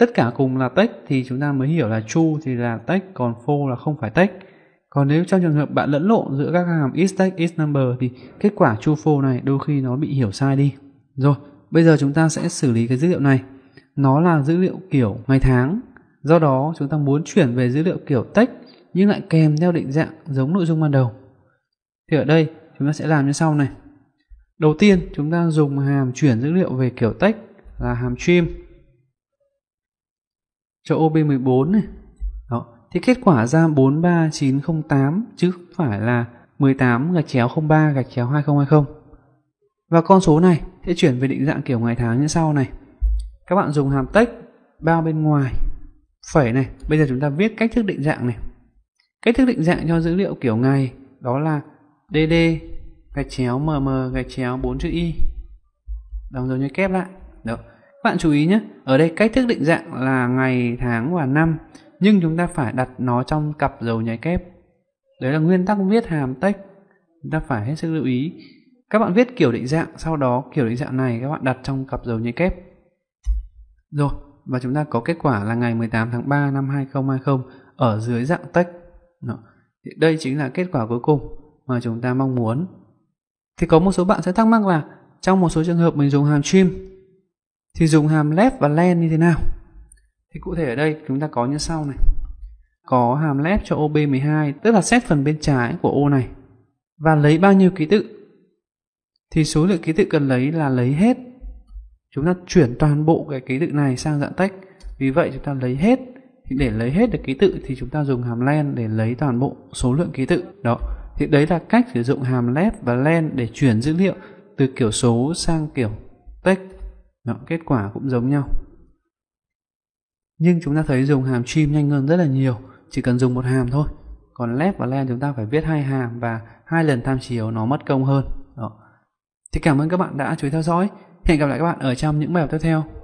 tất cả cùng là text thì chúng ta mới hiểu là chu thì là text còn false là không phải text còn nếu trong trường hợp bạn lẫn lộn giữa các hàm is text is number thì kết quả chu false này đôi khi nó bị hiểu sai đi rồi bây giờ chúng ta sẽ xử lý cái dữ liệu này nó là dữ liệu kiểu ngày tháng do đó chúng ta muốn chuyển về dữ liệu kiểu text nhưng lại kèm theo định dạng giống nội dung ban đầu thì ở đây chúng ta sẽ làm như sau này đầu tiên chúng ta dùng hàm chuyển dữ liệu về kiểu text là hàm trim cho OB14 này. Đó. Thế kết quả ra 43908 chứ không phải là 18 gạch chéo 03 gạch chéo 2020. Và con số này sẽ chuyển về định dạng kiểu ngày tháng như sau này. Các bạn dùng hàm text bao bên ngoài phẩy này. Bây giờ chúng ta viết cách thức định dạng này. Cách thức định dạng cho dữ liệu kiểu ngày đó là DD gạch chéo MM gạch chéo 4 chữ Y. Đồng rồi như kép lại. Được. Bạn chú ý nhé, ở đây cách thức định dạng là ngày, tháng và năm, nhưng chúng ta phải đặt nó trong cặp dấu nháy kép. Đấy là nguyên tắc viết hàm text, chúng ta phải hết sức lưu ý. Các bạn viết kiểu định dạng, sau đó kiểu định dạng này các bạn đặt trong cặp dấu nháy kép. Rồi, và chúng ta có kết quả là ngày 18 tháng 3 năm 2020 ở dưới dạng text. Đó. Thì đây chính là kết quả cuối cùng mà chúng ta mong muốn. Thì có một số bạn sẽ thắc mắc là trong một số trường hợp mình dùng hàm trim thì dùng hàm left và len như thế nào thì cụ thể ở đây chúng ta có như sau này có hàm left cho OB12 tức là xét phần bên trái của ô này và lấy bao nhiêu ký tự thì số lượng ký tự cần lấy là lấy hết chúng ta chuyển toàn bộ cái ký tự này sang dạng text vì vậy chúng ta lấy hết thì để lấy hết được ký tự thì chúng ta dùng hàm len để lấy toàn bộ số lượng ký tự đó thì đấy là cách sử dụng hàm left và len để chuyển dữ liệu từ kiểu số sang kiểu text đó, kết quả cũng giống nhau. Nhưng chúng ta thấy dùng hàm trim nhanh hơn rất là nhiều, chỉ cần dùng một hàm thôi. Còn left và len chúng ta phải viết hai hàm và hai lần tham chiếu nó mất công hơn. Đó. Thì cảm ơn các bạn đã chú ý theo dõi. Hẹn gặp lại các bạn ở trong những bài học tiếp theo.